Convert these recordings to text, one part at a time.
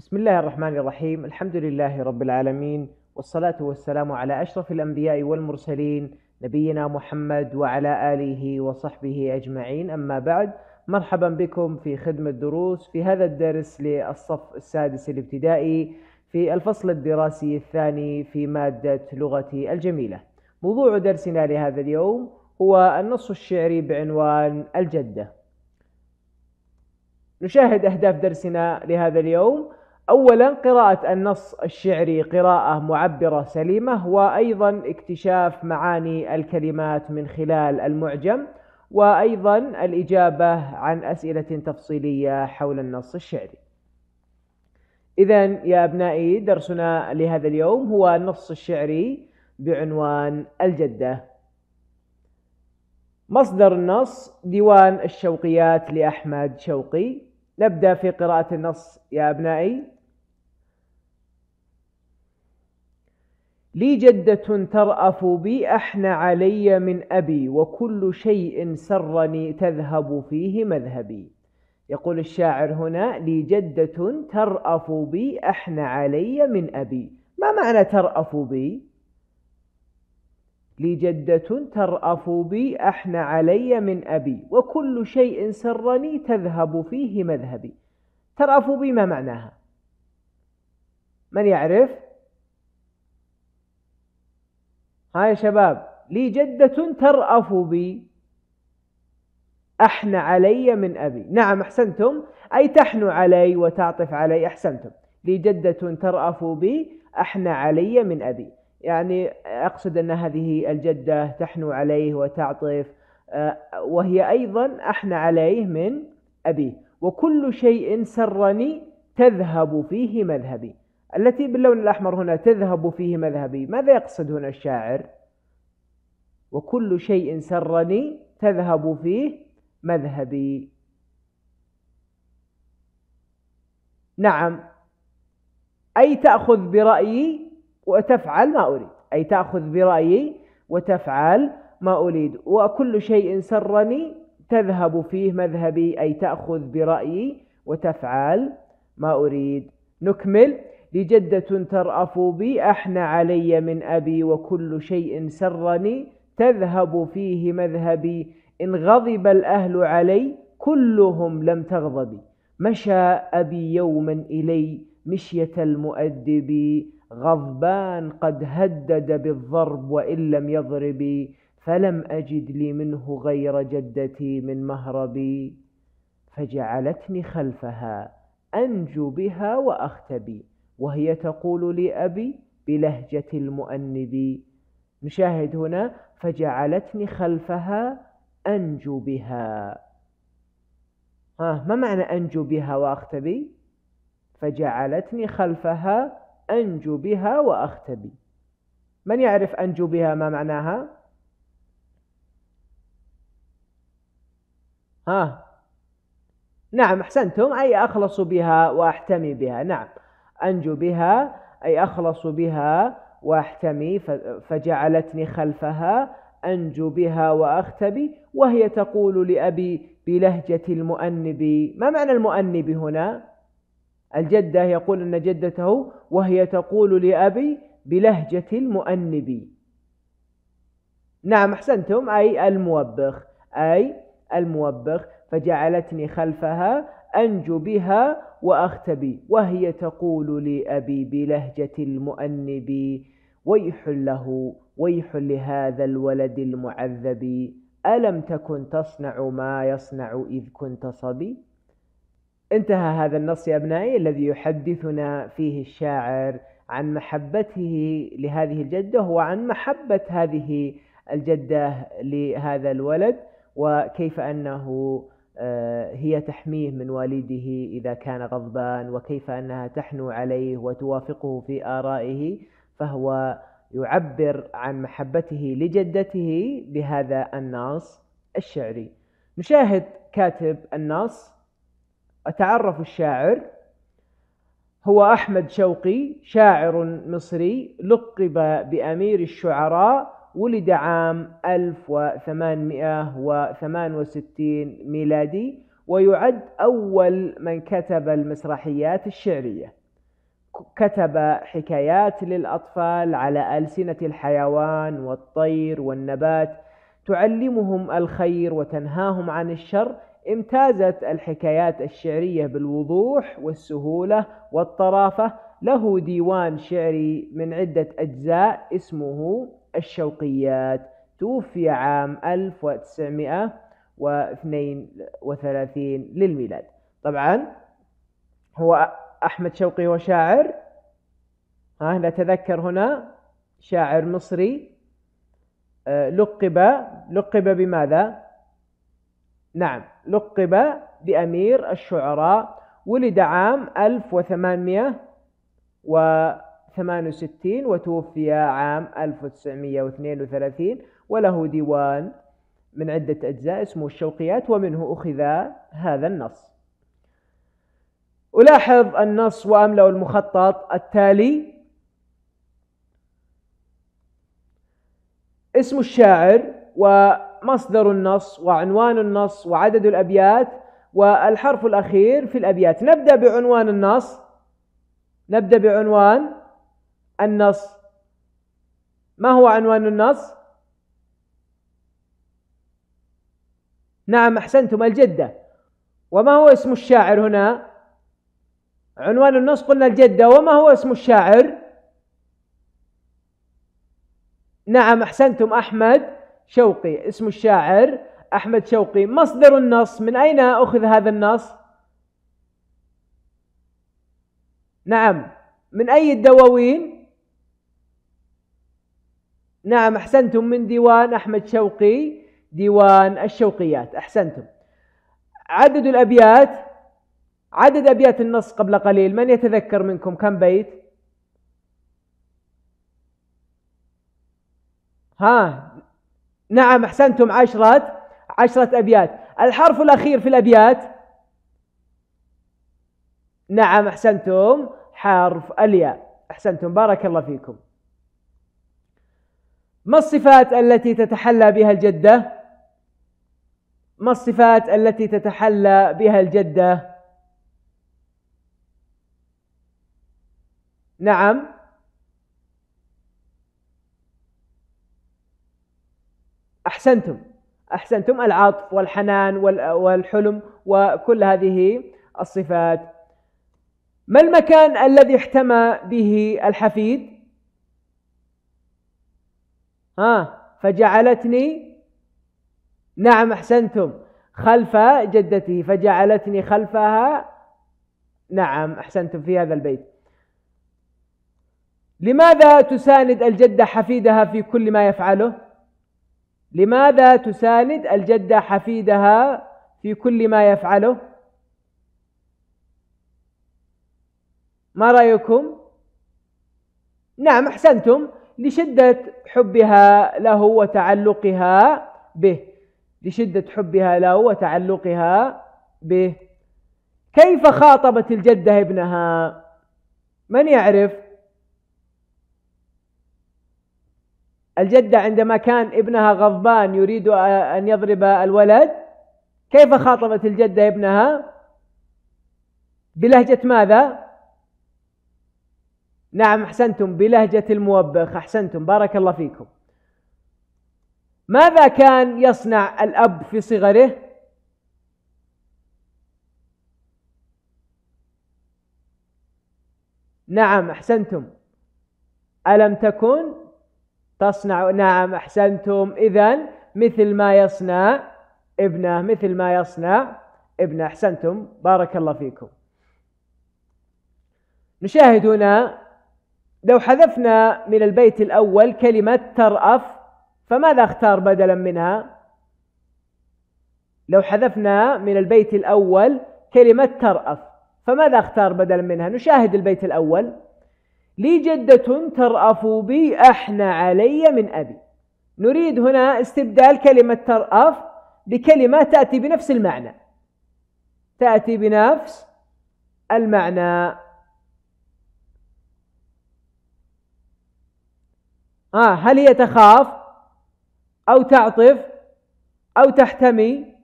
بسم الله الرحمن الرحيم الحمد لله رب العالمين والصلاة والسلام على أشرف الأنبياء والمرسلين نبينا محمد وعلى آله وصحبه أجمعين أما بعد مرحبا بكم في خدمة دروس في هذا الدرس للصف السادس الابتدائي في الفصل الدراسي الثاني في مادة لغتي الجميلة موضوع درسنا لهذا اليوم هو النص الشعري بعنوان الجدة نشاهد أهداف درسنا لهذا اليوم اولا قراءه النص الشعري قراءه معبره سليمه وايضا اكتشاف معاني الكلمات من خلال المعجم وايضا الاجابه عن اسئله تفصيليه حول النص الشعري اذا يا ابنائي درسنا لهذا اليوم هو النص الشعري بعنوان الجده مصدر النص ديوان الشوقيات لاحمد شوقي نبدا في قراءه النص يا ابنائي لي جدة ترأف بي أحنى علي من أبي وكل شيء سرني تذهب فيه مذهبي يقول الشاعر هنا لي جدة ترأف بي أحنى علي من أبي ما معنى ترأف بي؟ لي جدة ترأف بي أحنى علي من أبي وكل شيء سرني تذهب فيه مذهبي ترأف بي ما معناها؟ من يعرف؟ ها يا شباب لي جدة ترأف بي أحن علي من أبي نعم أحسنتم أي تحن علي وتعطف علي أحسنتم لي جدة ترأف بي أحن علي من أبي يعني أقصد أن هذه الجدة تحنو عليه وتعطف آه، وهي أيضا أحن عليه من أبيه وكل شيء سرني تذهب فيه مذهبي التي باللون الأحمر هنا تذهب فيه مذهبي ماذا يقصد هنا الشاعر وكل شيء سرني تذهب فيه مذهبي نعم أي تأخذ برأيي وتفعل ما أريد أي تأخذ برأيي وتفعل ما أريد وكل شيء سرني تذهب فيه مذهبي أي تأخذ برأيي وتفعل ما أريد نكمل لجدة ترأف بي أحنى علي من أبي وكل شيء سرني تذهب فيه مذهبي إن غضب الأهل علي كلهم لم تغضبي مشى أبي يوما إلي مشية المؤدب غضبان قد هدد بالضرب وإن لم يضربي فلم أجد لي منه غير جدتي من مهربي فجعلتني خلفها أنجو بها وأختبي وهي تقول لأبي بلهجة المؤنب نشاهد هنا فجعلتني خلفها أنجو بها ها ما معنى أنجو بها وأختبي فجعلتني خلفها أنجو بها وأختبي من يعرف أنجو بها ما معناها ها نعم أحسنتم أي أخلص بها وأحتمي بها نعم أنجو بها أي أخلص بها وأحتمي فجعلتني خلفها أنجو بها وأختبي وهي تقول لأبي بلهجة المؤنب ما معنى المؤنب هنا؟ الجدة يقول أن جدته وهي تقول لأبي بلهجة المؤنب نعم أحسنتم أي الموبخ أي الموبخ فجعلتني خلفها أنجو بها وأختبي وهي تقول لي أبي بلهجة المؤنب ويح له ويح لهذا الولد المعذب ألم تكن تصنع ما يصنع إذ كنت صبي انتهى هذا النص يا أبنائي الذي يحدثنا فيه الشاعر عن محبته لهذه الجدة وعن محبة هذه الجدة لهذا الولد وكيف أنه آه، هي تحميه من والده إذا كان غضبان وكيف أنها تحنو عليه وتوافقه في آرائه فهو يعبر عن محبته لجدته بهذا النص الشعري نشاهد كاتب النص أتعرف الشاعر هو أحمد شوقي شاعر مصري لقب بأمير الشعراء ولد عام 1868 ميلادي ويعد أول من كتب المسرحيات الشعرية كتب حكايات للأطفال على ألسنة الحيوان والطير والنبات تعلمهم الخير وتنهاهم عن الشر امتازت الحكايات الشعرية بالوضوح والسهولة والطرافة له ديوان شعري من عدة أجزاء اسمه الشوقيات توفي عام 1932 للميلاد طبعا هو أحمد شوقي هو شاعر ها نتذكر هنا شاعر مصري آه، لقب لقب بماذا؟ نعم لقب بأمير الشعراء ولد عام 1800 و 68 وتوفي عام 1932 وله ديوان من عدة أجزاء اسمه الشوقيات ومنه أخذ هذا النص ألاحظ النص وأملأ المخطط التالي اسم الشاعر ومصدر النص وعنوان النص وعدد الأبيات والحرف الأخير في الأبيات نبدأ بعنوان النص نبدأ بعنوان النص ما هو عنوان النص نعم أحسنتم الجدة وما هو اسم الشاعر هنا عنوان النص قلنا الجدة وما هو اسم الشاعر نعم أحسنتم أحمد شوقي اسم الشاعر أحمد شوقي مصدر النص من أين أخذ هذا النص نعم من أي الدواوين نعم أحسنتم من ديوان أحمد شوقي ديوان الشوقيات أحسنتم عدد الأبيات عدد أبيات النص قبل قليل من يتذكر منكم كم بيت ها نعم أحسنتم عشرة عشرة أبيات الحرف الأخير في الأبيات نعم أحسنتم حرف الياء أحسنتم بارك الله فيكم ما الصفات التي تتحلى بها الجدة؟ ما الصفات التي تتحلى بها الجدة؟ نعم أحسنتم أحسنتم العطف والحنان والحلم وكل هذه الصفات ما المكان الذي احتمى به الحفيد؟ ها فجعلتني نعم أحسنتم خلف جدته فجعلتني خلفها نعم أحسنتم في هذا البيت لماذا تساند الجدة حفيدها في كل ما يفعله لماذا تساند الجدة حفيدها في كل ما يفعله ما رأيكم نعم أحسنتم لشدة حبها له وتعلقها به لشدة حبها له وتعلقها به كيف خاطبت الجدة ابنها من يعرف الجدة عندما كان ابنها غضبان يريد أن يضرب الولد كيف خاطبت الجدة ابنها بلهجة ماذا نعم احسنتم بلهجه الموبخ احسنتم بارك الله فيكم ماذا كان يصنع الاب في صغره نعم احسنتم الم تكن تصنع نعم احسنتم اذا مثل ما يصنع ابنه مثل ما يصنع ابنه احسنتم بارك الله فيكم نشاهد هنا لو حذفنا من البيت الأول كلمة ترأف فماذا اختار بدلا منها لو حذفنا من البيت الأول كلمة ترأف فماذا اختار بدلا منها نشاهد البيت الأول لي جدة ترأف بي أحنى علي من أبي نريد هنا استبدال كلمة ترأف بكلمة تأتي بنفس المعنى تأتي بنفس المعنى آه هل هي تخاف أو تعطف أو تحتمي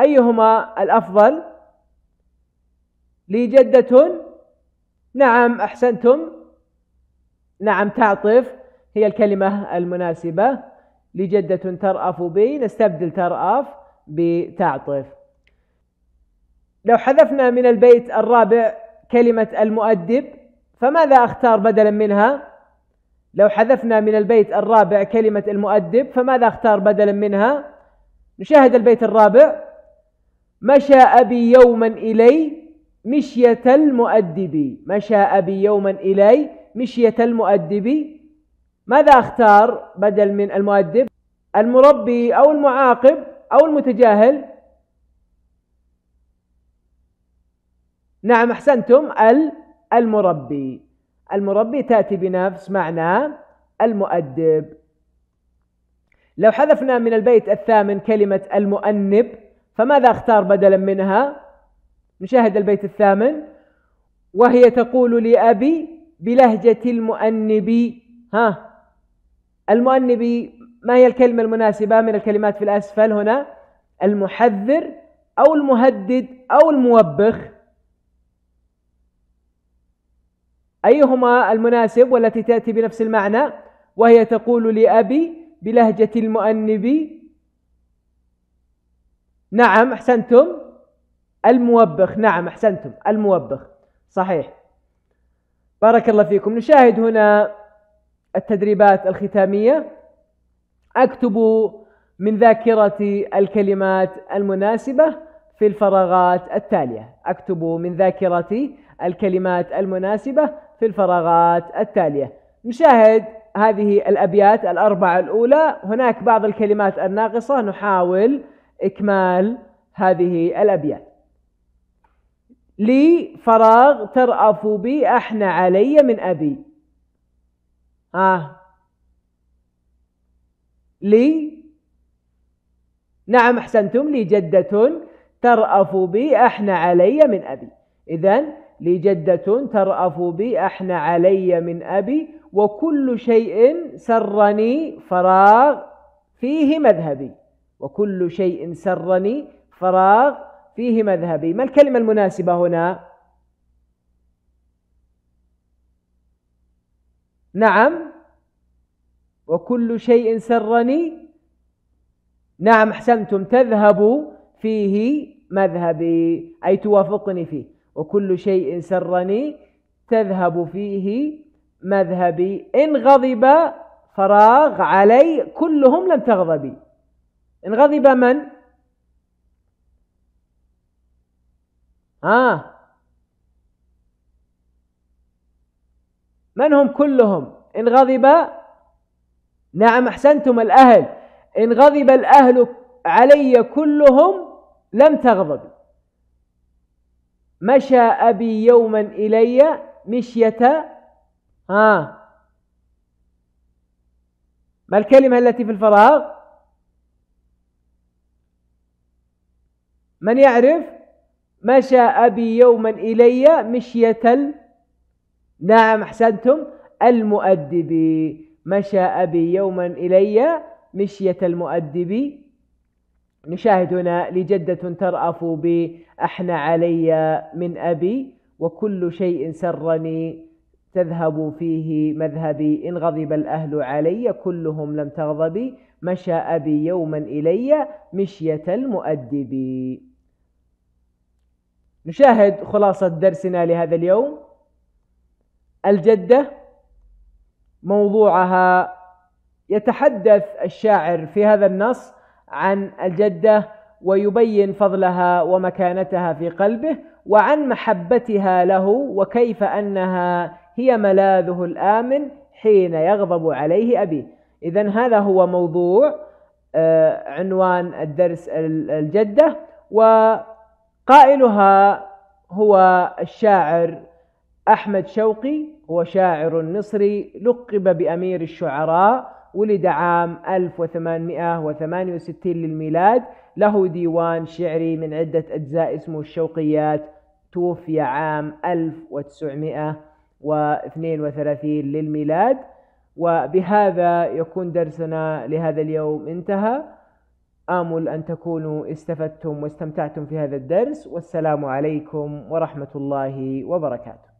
أيهما الأفضل لي جدة نعم أحسنتم نعم تعطف هي الكلمة المناسبة لجدة ترأف بي نستبدل ترأف بتعطف لو حذفنا من البيت الرابع كلمة المؤدب فماذا أختار بدلا منها لو حذفنا من البيت الرابع كلمة المؤدب فماذا أختار بدلا منها نشاهد البيت الرابع مشى أبي يوما إلي مشية المؤدب مشى أبي يوما إلي مشية المؤدب ماذا أختار بدل من المؤدب المربي أو المعاقب أو المتجاهل نعم أحسنتم ال المربي المربي تأتي بنفس معنى المؤدب لو حذفنا من البيت الثامن كلمة المؤنب فماذا اختار بدلا منها نشاهد البيت الثامن وهي تقول لأبي بلهجة المؤنب ها المؤنب ما هي الكلمة المناسبة من الكلمات في الأسفل هنا المحذر أو المهدد أو الموبخ أيهما المناسب والتي تأتي بنفس المعنى وهي تقول لأبي بلهجة المؤنب نعم أحسنتم الموبخ نعم أحسنتم الموبخ صحيح بارك الله فيكم نشاهد هنا التدريبات الختامية أكتب من ذاكرتي الكلمات المناسبة في الفراغات التالية أكتب من ذاكرتي الكلمات المناسبة في الفراغات التالية نشاهد هذه الأبيات الأربعة الأولى هناك بعض الكلمات الناقصة نحاول إكمال هذه الأبيات لي فراغ ترأف بي أحنى علي من أبي آه لي نعم أحسنتم لي جدة ترأف بي أحنى علي من أبي إذا لي جدة ترأف بي أحنى علي من أبي وكل شيء سرني فراغ فيه مذهبي وكل شيء سرني فراغ فيه مذهبي ما الكلمة المناسبة هنا؟ نعم وكل شيء سرني نعم احسنتم تذهب فيه مذهبي أي توافقني فيه وكل شيء سرني تذهب فيه مذهبي إن غضب فراغ علي كلهم لم تغضبي إن غضب من؟ آه من هم كلهم؟ إن غضب نعم أحسنتم الأهل إن غضب الأهل علي كلهم لم تغضبي مشى أبي يوما إلي مشية ها ما الكلمة التي في الفراغ من يعرف مشى أبي يوما إلي مشية ال... نعم أحسنتم المؤدب مشى أبي يوما إلي مشية المؤدب نشاهد هنا لجدة ترأف بأحنى علي من أبي وكل شيء سرني تذهب فيه مذهبي إن غضب الأهل علي كلهم لم تغضبي مشى أبي يوما إلي مشية المؤدب نشاهد خلاصة درسنا لهذا اليوم الجدة موضوعها يتحدث الشاعر في هذا النص عن الجدة ويبين فضلها ومكانتها في قلبه وعن محبتها له وكيف أنها هي ملاذه الآمن حين يغضب عليه أبيه إذا هذا هو موضوع آه، عنوان الدرس الجدة وقائلها هو الشاعر أحمد شوقي هو شاعر مصري لقب بأمير الشعراء ولد عام 1868 للميلاد له ديوان شعري من عدة أجزاء اسمه الشوقيات توفي عام 1932 للميلاد وبهذا يكون درسنا لهذا اليوم انتهى آمل أن تكونوا استفدتم واستمتعتم في هذا الدرس والسلام عليكم ورحمة الله وبركاته